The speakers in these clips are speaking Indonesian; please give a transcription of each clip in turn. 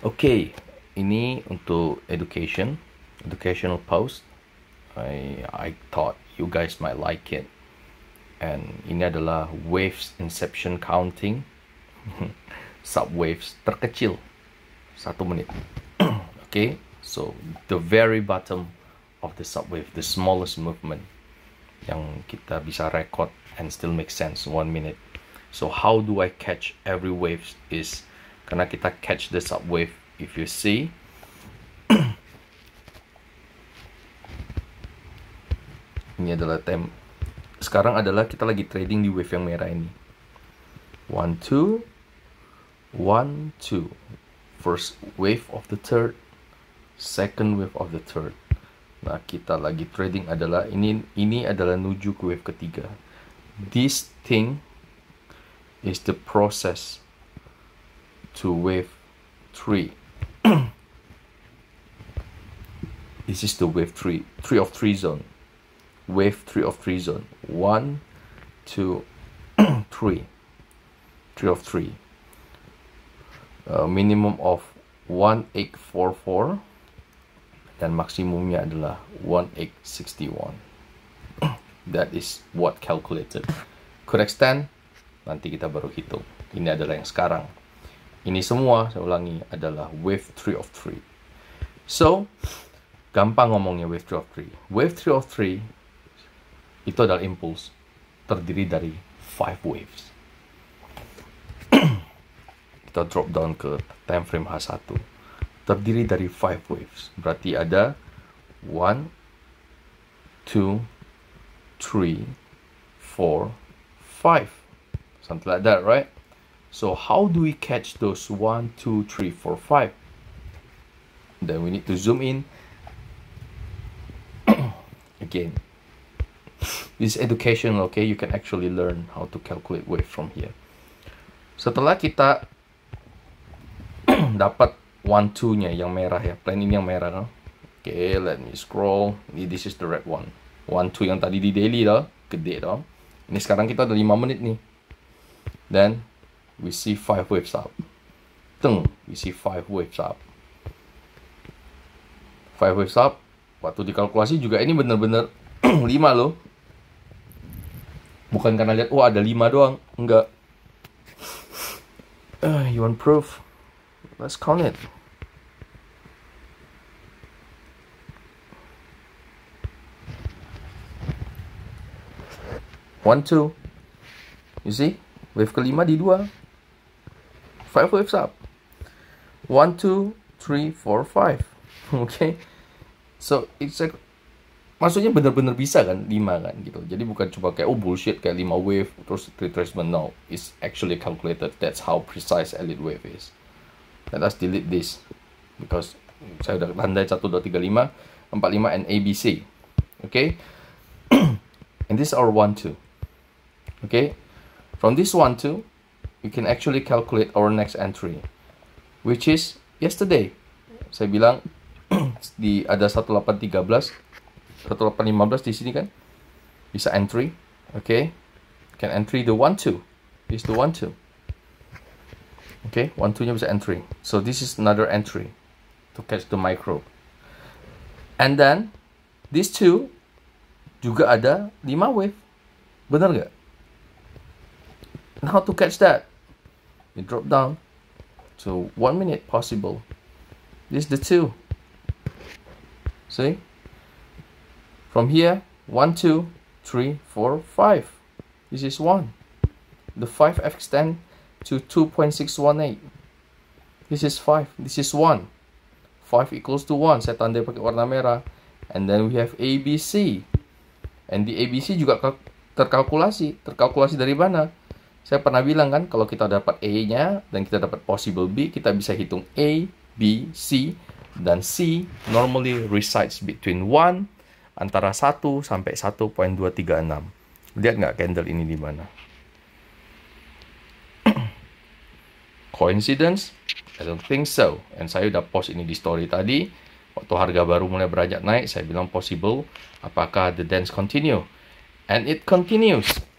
okay, ini untuk education, educational post. I I thought you guys might like it. And ini adalah waves inception counting. Subwaves terkecil. Satu menit. okay, so the very bottom of the subwave, the smallest movement yang kita bisa record and still make sense one minute. So how do I catch every waves is karena kita catch the subwave if you see ini adalah tem sekarang adalah kita lagi trading di wave yang merah ini one two one two first wave of the third second wave of the third nah kita lagi trading adalah ini ini adalah menuju ke wave ketiga this thing is the process to wave 3. this is the wave 3, 3 of 3 zone. Wave 3 of 3 zone. 1, 2, 3. 3 of 3. Uh, minimum of 1844 dan maksimumnya adalah 1861. That is what calculated. Could extend, nanti kita baru hitung. Ini adalah yang sekarang. Ini semua, saya ulangi, adalah wave 3 of 3. So, gampang ngomongnya wave 3 of 3. Wave 3 of 3 itu adalah impuls terdiri dari 5 waves. Kita drop down ke time frame H1. Terdiri dari 5 waves. Berarti ada 1, 2, 3, 4, 5. Something like that, right? So how do we catch those one, two, three, four, five? Then we need to zoom in. Again, this education, okay? You can actually learn how to calculate wave from here. Setelah kita dapat one two nya yang merah ya, plan ini yang merah no? okay, let me scroll. Ini this is the red one. One two yang tadi di daily lah, gede lah. Ini sekarang kita ada lima menit nih. Then we see five waves up. Teng, we see five waves up. Five waves up, waktu dikalkulasi juga ini benar-benar 5 loh. Bukan karena lihat, wah oh, ada 5 doang. Enggak. Uh, you want proof? Let's count it. One, two. You see? Wave kelima di dua five waves up one two three four five okay so it's like maksudnya benar-benar bisa kan lima kan gitu jadi bukan cuma kayak oh bullshit kayak lima wave terus retracement no it's actually calculated that's how precise elite wave is let us delete this because saya udah tandai satu dua tiga lima empat lima and ABC oke okay? and this are one two. oke okay? from this one two we can actually calculate our next entry, which is yesterday. Saya bilang di ada 1813, 1815 di sini kan, bisa entry, oke? Okay? Can entry the one two, is the one two. Oke, okay, one two-nya bisa entry. So this is another entry to catch the micro. And then these two juga ada 5 wave. Benar nggak? Now to catch that? drop down to one minute possible this is the two see from here one two three four five this is one the five extend to 2.618 this is five this is one five equals to one Set tandai pakai warna merah and then we have ABC and the ABC juga terkalkulasi terkalkulasi dari mana Saya pernah bilang kan, kalau kita dapat A-nya dan kita dapat possible B, kita bisa hitung A, B, C, dan C normally resides between 1, antara 1 sampai 1.236. Lihat nggak candle ini di mana? Coincidence? I don't think so. And saya udah post ini di story tadi. Waktu harga baru mulai beranjak naik, saya bilang possible. Apakah the dance continue? And it continues.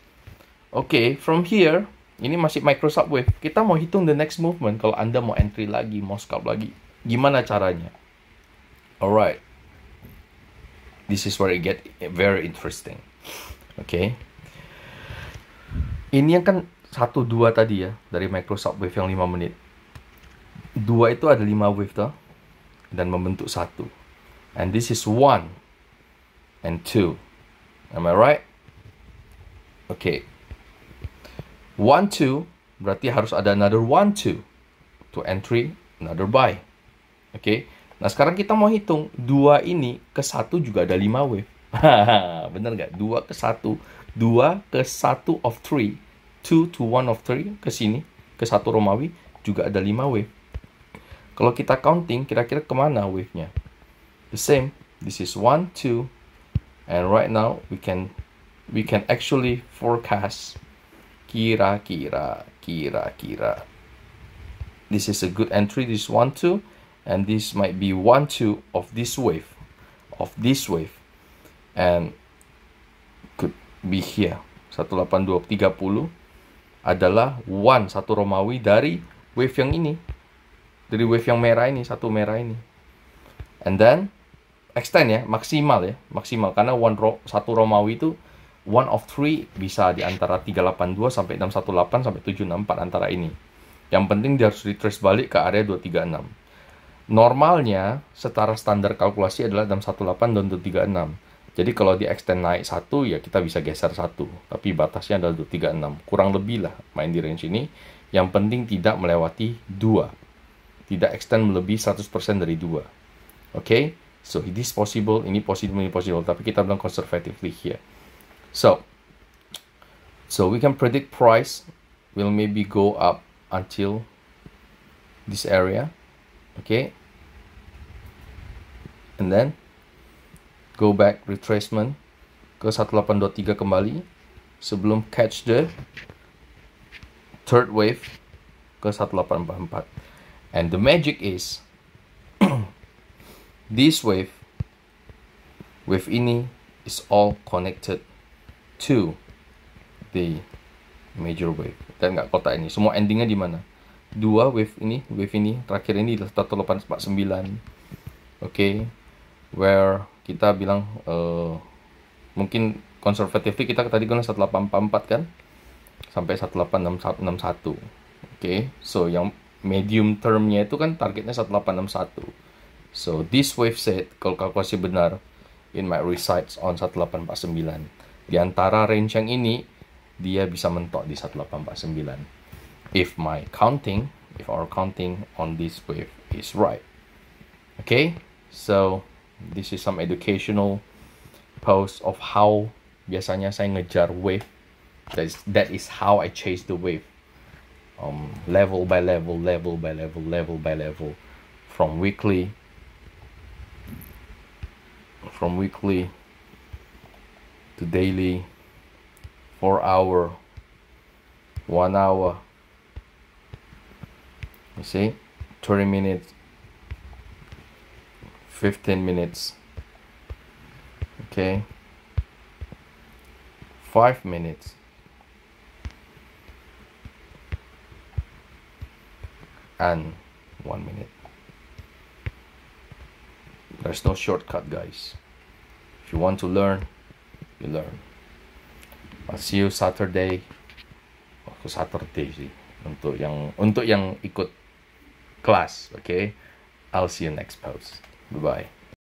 Oke, okay, from here, ini masih micro Wave. Kita mau hitung the next movement kalau Anda mau entry lagi, mau scalp lagi. Gimana caranya? Alright. This is where it get very interesting. Oke. Okay. Ini yang kan 1 2 tadi ya dari micro subwave yang 5 menit. 2 itu ada 5 wave toh dan membentuk satu. And this is one and two. Am I right? Oke. Okay one two berarti harus ada another one two to entry another buy. Oke. Okay? Nah, sekarang kita mau hitung dua ini ke satu juga ada lima wave. Bener nggak? Dua ke satu, dua ke satu of three, two to one of three ke sini, ke satu Romawi juga ada lima wave. Kalau kita counting, kira-kira kemana wave-nya? The same. This is one two and right now we can we can actually forecast kira-kira kira-kira this is a good entry this one two and this might be one two of this wave of this wave and could be here 18230 adalah one satu Romawi dari wave yang ini dari wave yang merah ini satu merah ini and then extend ya maksimal ya maksimal karena one ro, satu Romawi itu one of three bisa di antara 382 sampai 618 sampai 764 antara ini. Yang penting dia harus retrace balik ke area 236. Normalnya setara standar kalkulasi adalah 618 dan 236. Jadi kalau di extend naik satu ya kita bisa geser satu. tapi batasnya adalah 236. Kurang lebih lah main di range ini. Yang penting tidak melewati dua, Tidak extend melebihi 100% dari dua. Oke? Okay? So it is possible, ini possible, ini possible, tapi kita bilang conservatively here. So, so we can predict price will maybe go up until this area, okay? And then go back retracement ke 1823 kembali sebelum catch the third wave ke 1844. And the magic is this wave with ini is all connected to the major wave dan nggak kotak ini semua endingnya di mana dua wave ini wave ini terakhir ini 1849 oke where kita bilang eh, mungkin konservatif kita tadi kan 1844 kan sampai satu oke so yang medium termnya itu kan targetnya 1861 so this wave set kalau kalkulasi benar in my resides on 1849 di antara range yang ini, dia bisa mentok di 1849. If my counting, if our counting on this wave is right. Okay, so this is some educational post of how biasanya saya ngejar wave. That is, that is how I chase the wave. Um, level by level, level by level, level by level. From weekly, from weekly daily, 4 hour, 1 hour, you see, 20 minutes, 15 minutes, okay, 5 minutes. and one minute there's no shortcut guys if you want to learn you learn. I'll see you Saturday. Aku Saturday sih untuk yang untuk yang ikut kelas, oke? Okay? I'll see you next post. Bye bye.